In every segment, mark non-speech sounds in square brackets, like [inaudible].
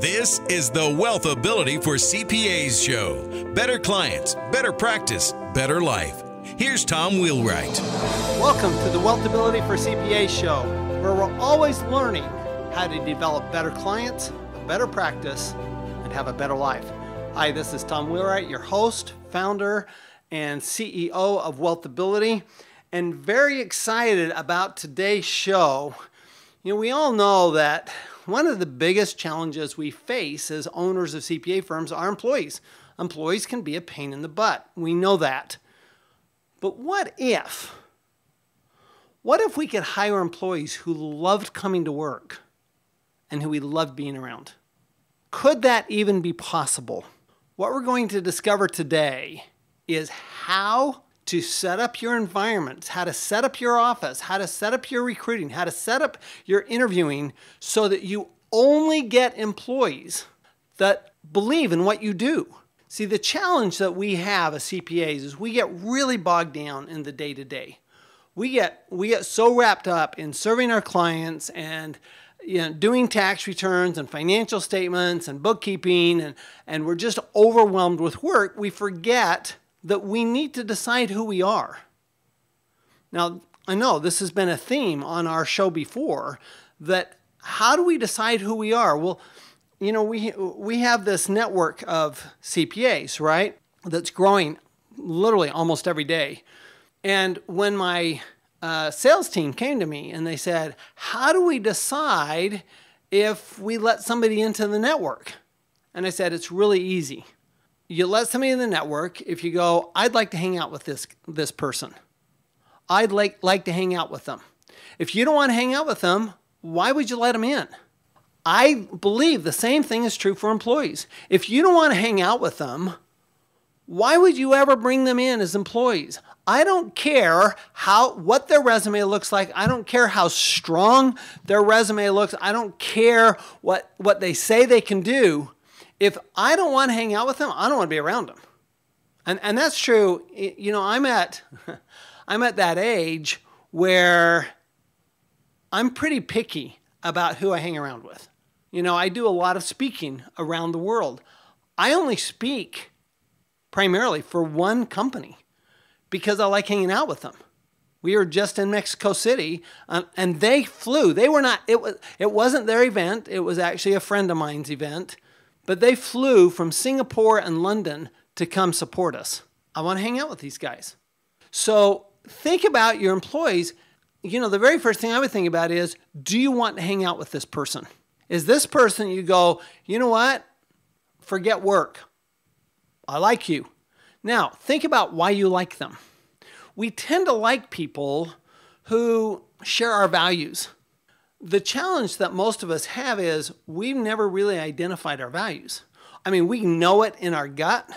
This is the Wealth Ability for CPAs show. Better clients, better practice, better life. Here's Tom Wheelwright. Welcome to the Wealth Ability for CPAs show, where we're always learning how to develop better clients, a better practice, and have a better life. Hi, this is Tom Wheelwright, your host, founder, and CEO of Wealth Ability, and very excited about today's show. You know, we all know that one of the biggest challenges we face as owners of CPA firms are employees. Employees can be a pain in the butt. We know that. But what if? What if we could hire employees who loved coming to work and who we loved being around? Could that even be possible? What we're going to discover today is how to set up your environment, how to set up your office, how to set up your recruiting, how to set up your interviewing so that you only get employees that believe in what you do. See, the challenge that we have as CPAs is we get really bogged down in the day to day. We get we get so wrapped up in serving our clients and you know, doing tax returns and financial statements and bookkeeping and, and we're just overwhelmed with work, we forget that we need to decide who we are. Now, I know this has been a theme on our show before that how do we decide who we are? Well, you know, we, we have this network of CPAs, right? That's growing literally almost every day. And when my uh, sales team came to me and they said, How do we decide if we let somebody into the network? And I said, It's really easy you let somebody in the network if you go i'd like to hang out with this this person i'd like like to hang out with them if you don't want to hang out with them why would you let them in i believe the same thing is true for employees if you don't want to hang out with them why would you ever bring them in as employees i don't care how what their resume looks like i don't care how strong their resume looks i don't care what what they say they can do if I don't want to hang out with them, I don't want to be around them. And, and that's true. You know, I'm at, [laughs] I'm at that age where I'm pretty picky about who I hang around with. You know, I do a lot of speaking around the world. I only speak primarily for one company because I like hanging out with them. We were just in Mexico City, uh, and they flew. They were not. It was. It wasn't their event. It was actually a friend of mine's event, but they flew from Singapore and London to come support us. I want to hang out with these guys. So think about your employees. You know, the very first thing I would think about is do you want to hang out with this person? Is this person you go, you know what? Forget work. I like you. Now, think about why you like them. We tend to like people who share our values the challenge that most of us have is we've never really identified our values. I mean, we know it in our gut.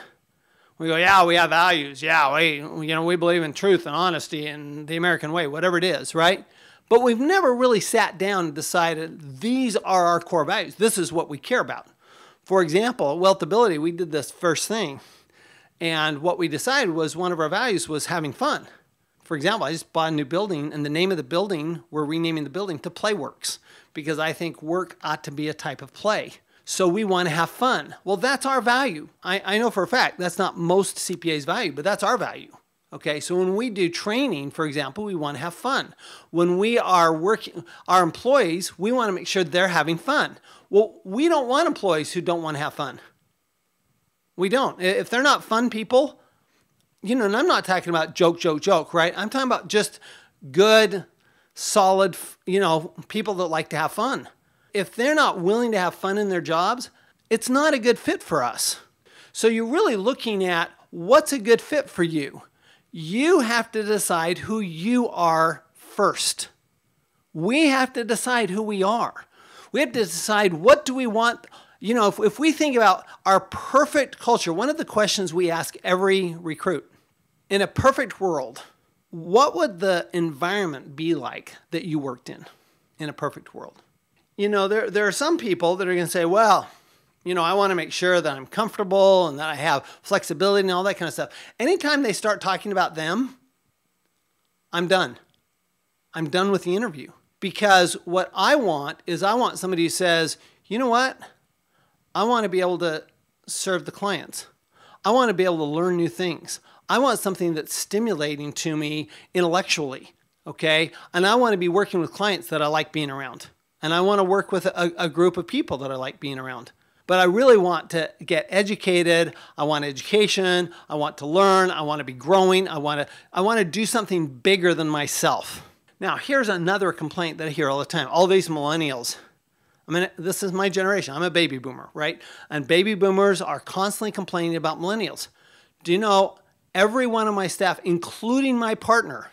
We go, yeah, we have values. Yeah, we, you know, we believe in truth and honesty and the American way, whatever it is, right? But we've never really sat down and decided these are our core values. This is what we care about. For example, Wealth Ability, we did this first thing. And what we decided was one of our values was having fun. For example, I just bought a new building, and the name of the building, we're renaming the building to Playworks because I think work ought to be a type of play. So we want to have fun. Well, that's our value. I, I know for a fact that's not most CPAs' value, but that's our value. Okay, so when we do training, for example, we want to have fun. When we are working our employees, we want to make sure they're having fun. Well, we don't want employees who don't want to have fun. We don't. If they're not fun people, you know, and I'm not talking about joke, joke, joke, right? I'm talking about just good, solid, you know, people that like to have fun. If they're not willing to have fun in their jobs, it's not a good fit for us. So you're really looking at what's a good fit for you. You have to decide who you are first. We have to decide who we are. We have to decide what do we want you know, if, if we think about our perfect culture, one of the questions we ask every recruit in a perfect world, what would the environment be like that you worked in in a perfect world? You know, there, there are some people that are going to say, well, you know, I want to make sure that I'm comfortable and that I have flexibility and all that kind of stuff. Anytime they start talking about them, I'm done. I'm done with the interview because what I want is I want somebody who says, you know what? I want to be able to serve the clients. I want to be able to learn new things. I want something that's stimulating to me intellectually, okay? And I want to be working with clients that I like being around. And I want to work with a, a group of people that I like being around but I really want to get educated. I want education. I want to learn. I want to be growing. I want to I want to do something bigger than myself. Now, here's another complaint that I hear all the time. All these millennials. I mean, this is my generation. I'm a baby boomer, right? And baby boomers are constantly complaining about millennials. Do you know Every one of my staff, including my partner,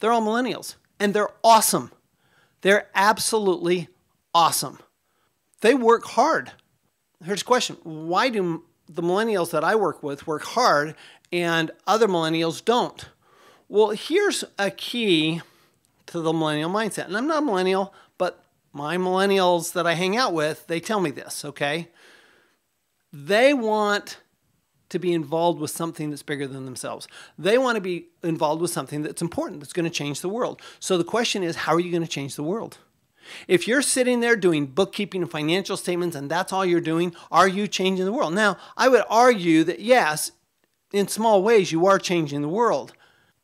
they're all millennials and they're awesome. They're absolutely awesome. They work hard. Here's a question Why do the millennials that I work with work hard and other millennials don't? Well, here's a key to the millennial mindset. And I'm not a millennial, but my millennials that I hang out with, they tell me this, okay? They want to be involved with something that's bigger than themselves. They want to be involved with something that's important, that's going to change the world. So the question is, how are you going to change the world? If you're sitting there doing bookkeeping and financial statements and that's all you're doing, are you changing the world? Now, I would argue that yes, in small ways, you are changing the world.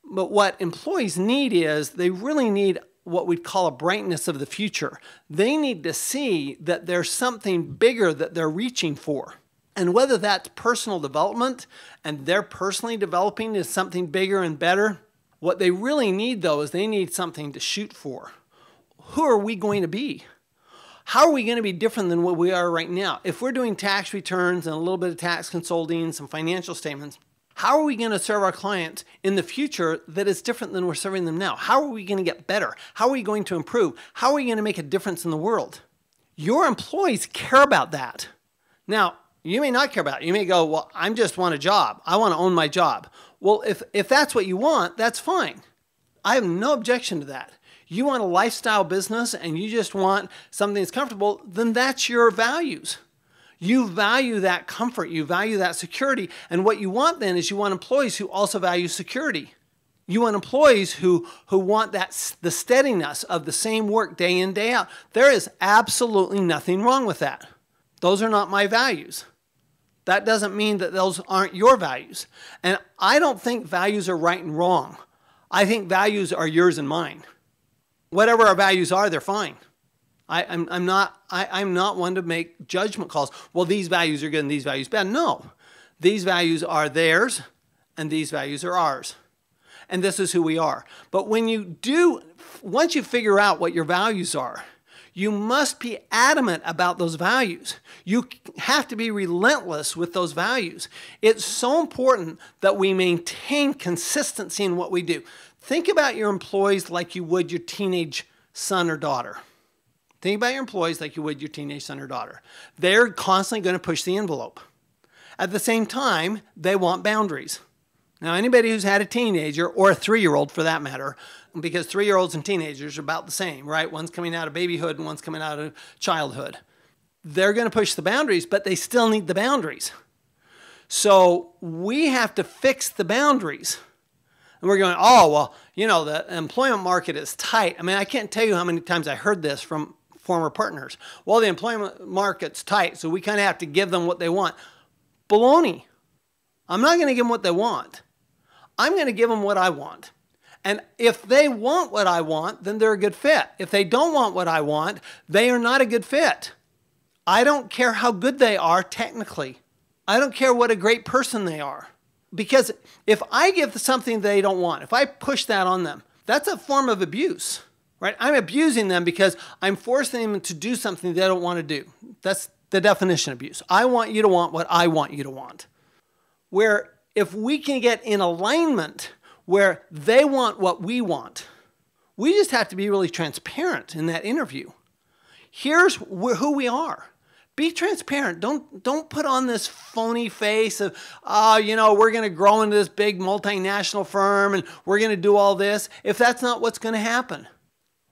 But what employees need is they really need what we'd call a brightness of the future. They need to see that there's something bigger that they're reaching for. And whether that's personal development and they're personally developing is something bigger and better, what they really need though is they need something to shoot for. Who are we going to be? How are we going to be different than what we are right now? If we're doing tax returns and a little bit of tax consulting, some financial statements, how are we going to serve our clients in the future that is different than we're serving them now? How are we going to get better? How are we going to improve? How are we going to make a difference in the world? Your employees care about that. Now, you may not care about it. You may go, well, I just want a job. I want to own my job. Well, if, if that's what you want, that's fine. I have no objection to that. You want a lifestyle business and you just want something that's comfortable, then that's your values. You value that comfort, you value that security. And what you want then is you want employees who also value security. You want employees who, who want that, the steadiness of the same work day in, day out. There is absolutely nothing wrong with that. Those are not my values. That doesn't mean that those aren't your values. And I don't think values are right and wrong. I think values are yours and mine. Whatever our values are, they're fine. I, am I'm, I'm not, I, am not one to make judgment calls. Well, these values are good and these values bad. No, these values are theirs and these values are ours. And this is who we are. But when you do, once you figure out what your values are, you must be adamant about those values. You have to be relentless with those values. It's so important that we maintain consistency in what we do. Think about your employees like you would your teenage son or daughter. Think about your employees like you would your teenage son or daughter. They're constantly going to push the envelope. At the same time, they want boundaries. Now, anybody who's had a teenager or a three year old for that matter, because three year olds and teenagers are about the same, right? One's coming out of babyhood and one's coming out of childhood. They're going to push the boundaries, but they still need the boundaries. So we have to fix the boundaries. And we're going, oh, well, you know, the employment market is tight. I mean, I can't tell you how many times I heard this from former partners. Well, the employment market's tight, so we kind of have to give them what they want. Baloney. I'm not going to give them what they want. I'm going to give them what I want. And if they want what I want, then they're a good fit. If they don't want what I want, they are not a good fit. I don't care how good they are technically. I don't care what a great person they are. Because if I give something they don't want, if I push that on them, that's a form of abuse, right? I'm abusing them because I'm forcing them to do something they don't want to do. That's the definition of abuse. I want you to want what I want you to want. Where if we can get in alignment where they want what we want, we just have to be really transparent in that interview. Here's wh who we are. Be transparent. Don't, don't put on this phony face of, oh, you know, we're going to grow into this big multinational firm and we're going to do all this. If that's not what's going to happen,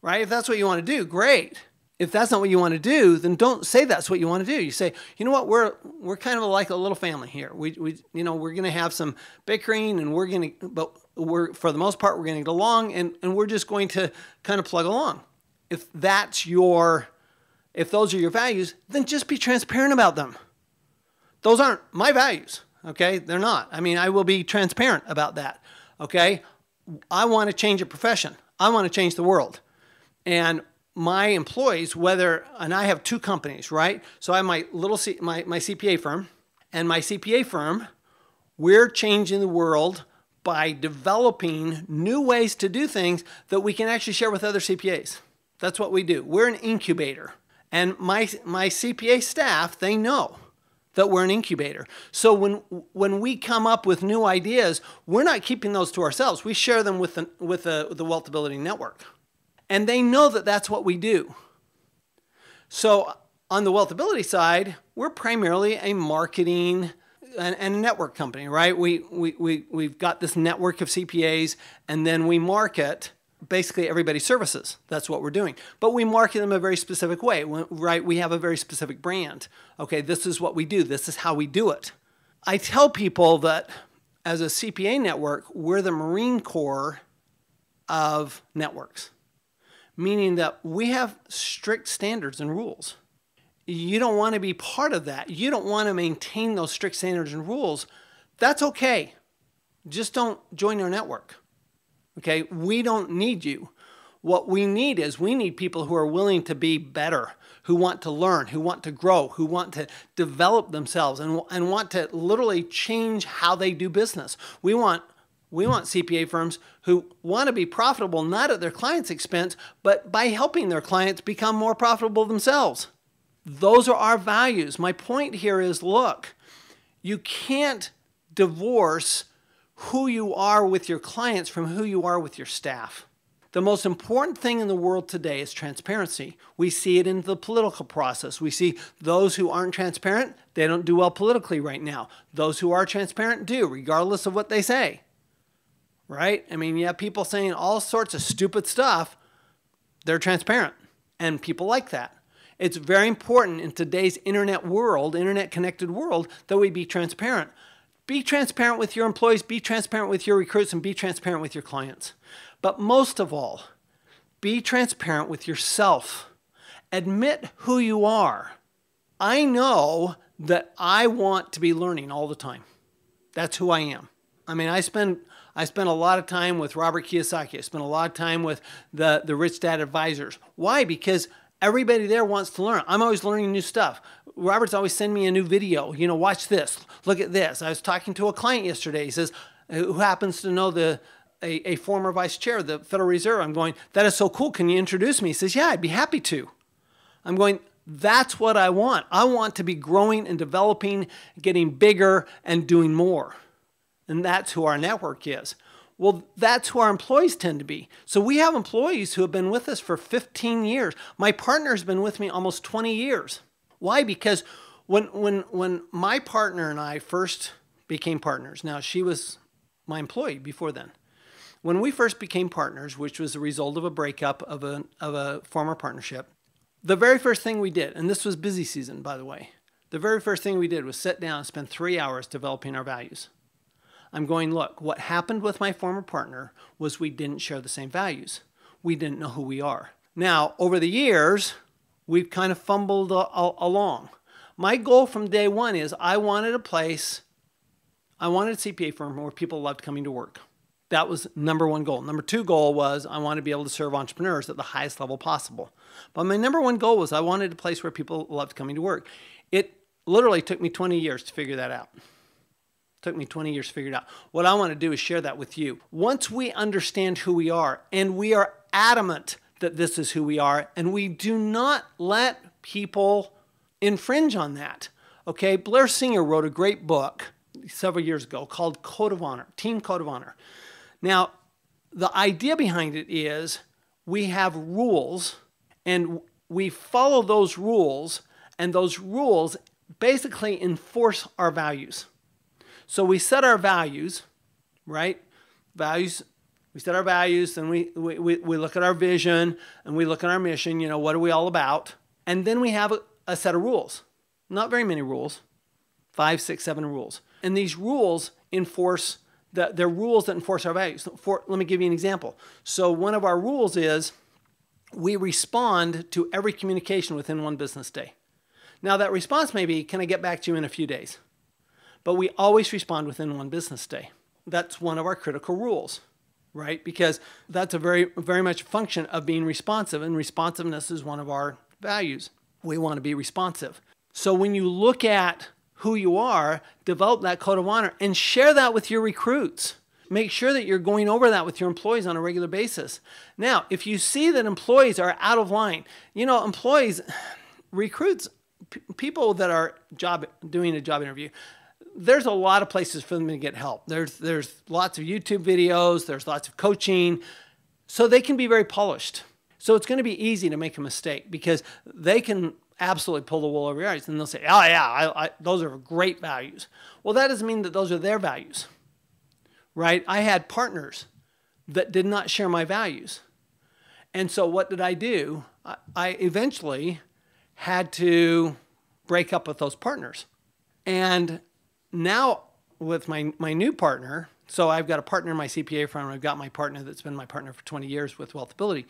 right? If that's what you want to do, great if that's not what you want to do, then don't say that's what you want to do. You say, you know what, we're we're kind of like a little family here. We, we you know we're going to have some bickering, and we're going to, but we're for the most part we're going to get along, and and we're just going to kind of plug along. If that's your, if those are your values, then just be transparent about them. Those aren't my values. Okay, they're not. I mean, I will be transparent about that. Okay, I want to change a profession. I want to change the world. And my employees whether and I have two companies, right? So I have my little C, my, my CPA firm and my CPA firm, we're changing the world by developing new ways to do things that we can actually share with other CPAs. That's what we do. We're an incubator. And my my CPA staff, they know that we're an incubator. So when when we come up with new ideas, we're not keeping those to ourselves. We share them with the, with the, the Wealthability Network. And they know that that's what we do. So, on the wealthability side, we're primarily a marketing and, and a network company, right? We, we, we, we've got this network of CPAs, and then we market basically everybody's services. That's what we're doing. But we market them a very specific way, right? We have a very specific brand. Okay, this is what we do, this is how we do it. I tell people that as a CPA network, we're the Marine Corps of networks meaning that we have strict standards and rules. You don't want to be part of that. You don't want to maintain those strict standards and rules. That's okay. Just don't join our network. Okay? We don't need you. What we need is we need people who are willing to be better, who want to learn, who want to grow, who want to develop themselves and, and want to literally change how they do business. We want we want CPA firms who want to be profitable not at their client's expense, but by helping their clients become more profitable themselves. Those are our values. My point here is look, you can't divorce who you are with your clients from who you are with your staff. The most important thing in the world today is transparency. We see it in the political process. We see those who aren't transparent, they don't do well politically right now. Those who are transparent do, regardless of what they say right? I mean, you have people saying all sorts of stupid stuff, they're transparent, and people like that. It's very important in today's internet world, internet connected world, that we be transparent. Be transparent with your employees, be transparent with your recruits, and be transparent with your clients. But most of all, be transparent with yourself. Admit who you are. I know that I want to be learning all the time. That's who I am. I mean, I spend I spent a lot of time with Robert Kiyosaki. I spent a lot of time with the, the Rich Dad Advisors. Why? Because everybody there wants to learn. I'm always learning new stuff. Robert's always sending me a new video. You know, watch this, look at this. I was talking to a client yesterday. He says, who happens to know the a, a former vice chair of the Federal Reserve. I'm going, that is so cool. Can you introduce me? He says, yeah, I'd be happy to. I'm going, that's what I want. I want to be growing and developing, getting bigger and doing more and that's who our network is. Well, that's who our employees tend to be. So we have employees who have been with us for 15 years. My partner's been with me almost 20 years. Why? Because when when when my partner and I first became partners, now she was my employee before then. When we first became partners, which was the result of a breakup of a of a former partnership, the very first thing we did, and this was busy season by the way, the very first thing we did was sit down and spend three hours developing our values. I'm going, look, what happened with my former partner was we didn't share the same values. We didn't know who we are. Now, over the years, we've kind of fumbled uh, along. My goal from day one is I wanted a place, I wanted a CPA firm where people loved coming to work. That was number one goal. Number two goal was I wanted to be able to serve entrepreneurs at the highest level possible. But my number one goal was I wanted a place where people loved coming to work. It literally took me 20 years to figure that out. Took me 20 years to figure it out. What I want to do is share that with you. Once we understand who we are and we are adamant that this is who we are and we do not let people infringe on that. Okay, Blair Singer wrote a great book several years ago called Code of Honor, Team Code of Honor. Now, the idea behind it is we have rules and we follow those rules, and those rules basically enforce our values. So we set our values, right? Values. We set our values, and we, we, we look at our vision and we look at our mission. You know, what are we all about? And then we have a, a set of rules. Not very many rules, five, six, seven rules. And these rules enforce the, they're rules that enforce our values. For, let me give you an example. So one of our rules is we respond to every communication within one business day. Now that response may be, can I get back to you in a few days? But we always respond within one business day. That's one of our critical rules, right? Because that's a very, very much function of being responsive, and responsiveness is one of our values. We want to be responsive. So when you look at who you are, develop that code of honor and share that with your recruits. Make sure that you're going over that with your employees on a regular basis. Now, if you see that employees are out of line, you know, employees, [sighs] recruits, p- people that are job doing a job interview, there's a lot of places for them to get help. There's there's lots of YouTube videos, there's lots of coaching. So they can be very polished. So it's going to be easy to make a mistake because they can absolutely pull the wool over your eyes and they'll say, "Oh yeah, I, I, those are great values." Well, that doesn't mean that those are their values. Right? I had partners that did not share my values. And so what did I do? I, I eventually had to break up with those partners. And now with my my new partner, so I've got a partner in my CPA firm. I've got my partner that's been my partner for 20 years with Wealthability.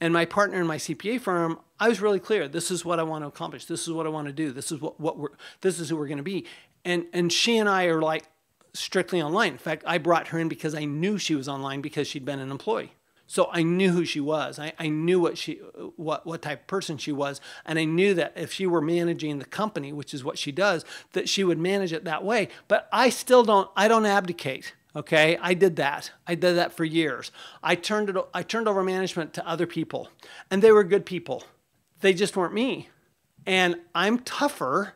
And my partner in my CPA firm, I was really clear. This is what I want to accomplish. This is what I want to do. This is what, what we're this is who we're going to be. And and she and I are like strictly online. In fact, I brought her in because I knew she was online because she'd been an employee. So I knew who she was. I, I knew what she what what type of person she was, and I knew that if she were managing the company, which is what she does, that she would manage it that way. But I still don't I don't abdicate. Okay, I did that. I did that for years. I turned it I turned over management to other people, and they were good people. They just weren't me. And I'm tougher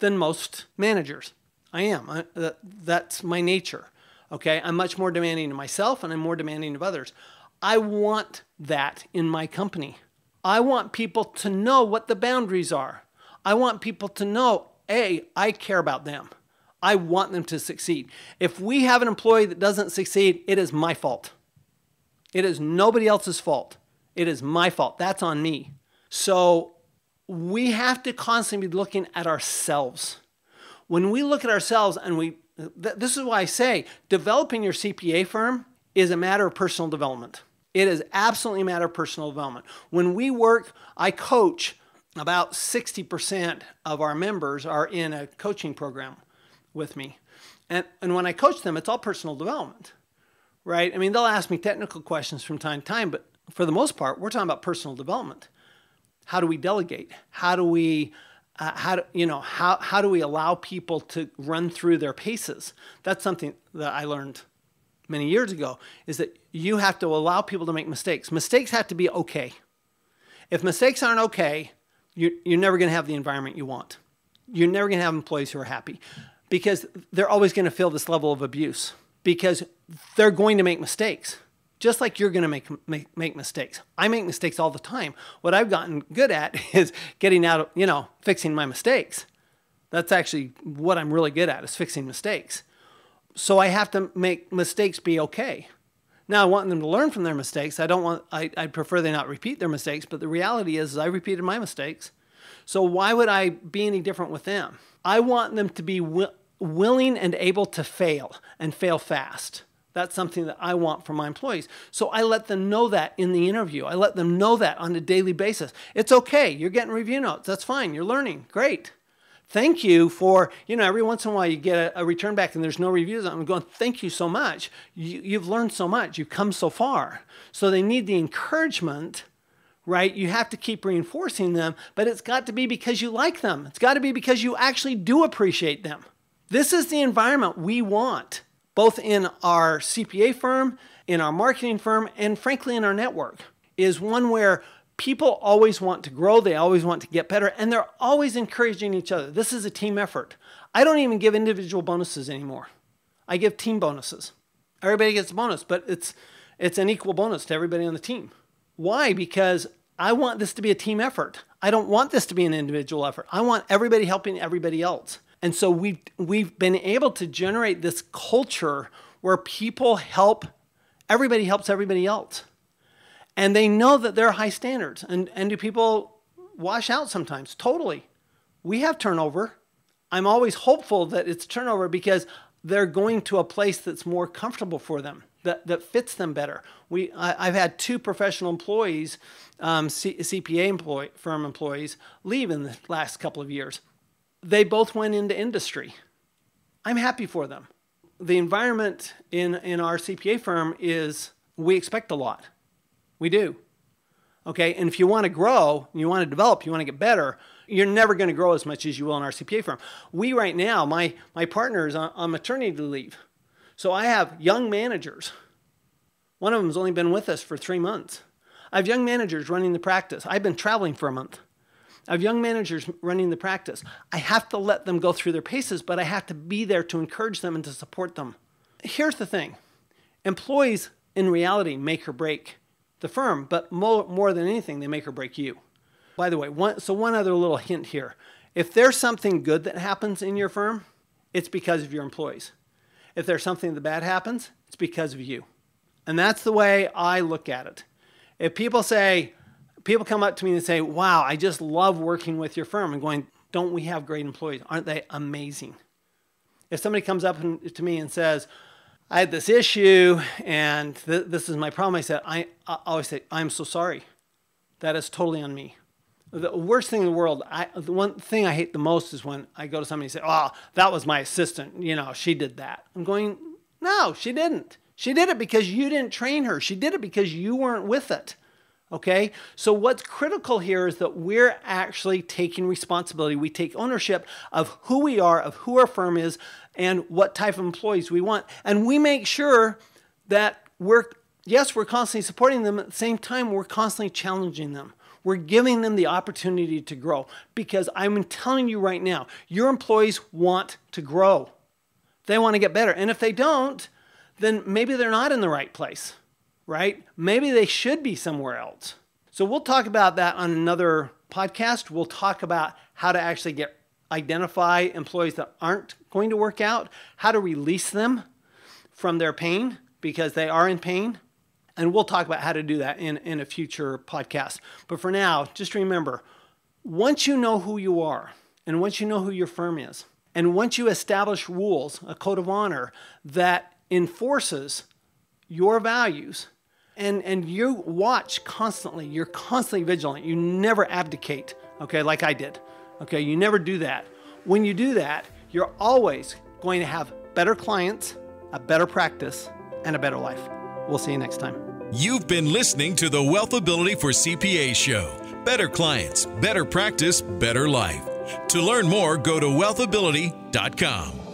than most managers. I am. I, that, that's my nature. Okay, I'm much more demanding to myself, and I'm more demanding of others. I want that in my company. I want people to know what the boundaries are. I want people to know, A, I care about them. I want them to succeed. If we have an employee that doesn't succeed, it is my fault. It is nobody else's fault. It is my fault. That's on me. So we have to constantly be looking at ourselves. When we look at ourselves and we, th this is why I say developing your CPA firm is a matter of personal development. It is absolutely a matter of personal development. When we work, I coach about 60% of our members are in a coaching program with me. And, and when I coach them, it's all personal development, right? I mean, they'll ask me technical questions from time to time, but for the most part, we're talking about personal development. How do we delegate? How do we uh, how do you know how, how do we allow people to run through their paces that's something that i learned many years ago is that you have to allow people to make mistakes. Mistakes have to be okay. If mistakes aren't okay, you're, you're never going to have the environment you want. You're never going to have employees who are happy because they're always going to feel this level of abuse because they're going to make mistakes just like you're going to make, make, make mistakes. I make mistakes all the time. What I've gotten good at [laughs] is getting out of, you know, fixing my mistakes. That's actually what I'm really good at is fixing mistakes so I have to make mistakes be okay. Now I want them to learn from their mistakes. I don't want I, I prefer they not repeat their mistakes, but the reality is, is I repeated my mistakes. So why would I be any different with them? I want them to be wi- willing and able to fail and fail fast. That's something that I want from my employees. So I let them know that in the interview. I let them know that on a daily basis. It's okay. You're getting review notes. That's fine. You're learning. Great thank you for, you know, every once in a while you get a, a return back and there's no reviews. I'm going, thank you so much. You, you've learned so much. You've come so far. So they need the encouragement right? You have to keep reinforcing them, but it's got to be because you like them. It's got to be because you actually do appreciate them. This is the environment we want, both in our CPA firm, in our marketing firm, and frankly in our network. Is one where people always want to grow, they always want to get better, and they're always encouraging each other. This is a team effort. I don't even give individual bonuses anymore. I give team bonuses. Everybody gets a bonus, but it's it's an equal bonus to everybody on the team. Why? Because I want this to be a team effort. I don't want this to be an individual effort. I want everybody helping everybody else. And so we've we've been able to generate this culture where people help everybody helps everybody else. And they know that there are high standards. And, and do people wash out sometimes? Totally. We have turnover. I'm always hopeful that it's turnover because they're going to a place that's more comfortable for them, that, that fits them better. We, I, have had two professional employees, um, C, CPA employee, firm employees, leave in the last couple of years. They both went into industry. I'm happy for them. The environment in, in our CPA firm is we expect a lot we do. Okay, and if you want to grow, you want to develop, you want to get better, you're never going to grow as much as you will in our CPA firm. We right now, my my partner is on, on maternity leave, so I have young managers. One of them's only been with us for three months. I have young managers running the practice. I've been traveling for a month. I have young managers running the practice. I have to let them go through their paces, but I have to be there to encourage them and to support them. Here's the thing employees in reality make or break the firm, but more, more than anything, they make or break you. By the way, one, so one other little hint here. If there's something good that happens in your firm, it's because of your employees. If there's something that bad happens, it's because of you. And that's the way I look at it. If people say, people come up to me and say, wow, I just love working with your firm, and going, don't we have great employees? Aren't they amazing? If somebody comes up to me and says, I had this issue and th- this is my problem. I said, I, I always say, I'm so sorry. That is totally on me. The worst thing in the world, I, the one thing I hate the most is when I go to somebody and say, oh, that was my assistant. You know, she did that. I'm going, no, she didn't. She did it because you didn't train her. She did it because you weren't with it. Okay, so what's critical here is that we're actually taking responsibility. We take ownership of who we are, of who our firm is, and what type of employees we want. And we make sure that we're, yes, we're constantly supporting them, at the same time, we're constantly challenging them. We're giving them the opportunity to grow because I'm telling you right now, your employees want to grow. They want to get better. And if they don't, then maybe they're not in the right place right? Maybe they should be somewhere else. So we'll talk about that on another podcast. We'll talk about how to actually get identify employees that aren't going to work out, how to release them from their pain because they are in pain. And we'll talk about how to do that in, in a future podcast. But for now, just remember once you know who you are, and once you know who your firm is, and once you establish rules, a code of honor that enforces your values, and and you watch constantly you're constantly vigilant you never abdicate okay like i did okay you never do that when you do that you're always going to have better clients a better practice and a better life we'll see you next time you've been listening to the wealth ability for cpa show better clients better practice better life to learn more go to wealthability.com